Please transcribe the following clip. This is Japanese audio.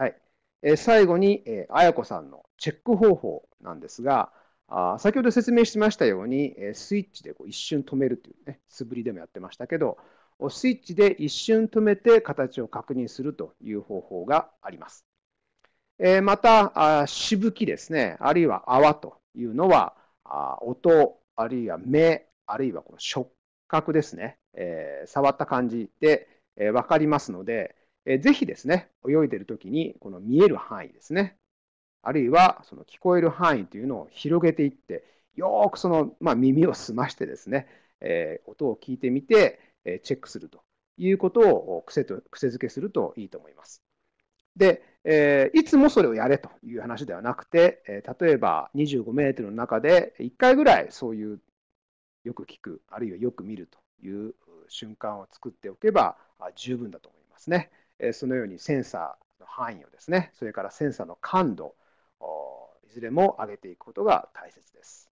はい。えー、最後に、えー、あやこさんのチェック方法なんですが、あ先ほど説明しましたように、えー、スイッチでこう一瞬止めるというね、素振りでもやってましたけど、スイッチで一瞬止めて形を確認するという方法があります。えまたあ、しぶきですね、あるいは泡というのは、あ音、あるいは目、あるいはこの触覚ですね、え触った感じで、えー、分かりますので、えー、ぜひですね、泳いでるときに、この見える範囲ですね、あるいはその聞こえる範囲というのを広げていって、よくその、まあ、耳を澄ましてですね、えー、音を聞いてみて、えー、チェックするということを癖と癖づけするといいと思います。で、えー、いつもそれをやれという話ではなくて、えー、例えば25メートルの中で1回ぐらいそういうよく聞く、あるいはよく見るという瞬間を作っておけば十分だと思いますね。えそのようにセンサーの範囲をですね、それからセンサーの感度、いずれも上げていくことが大切です。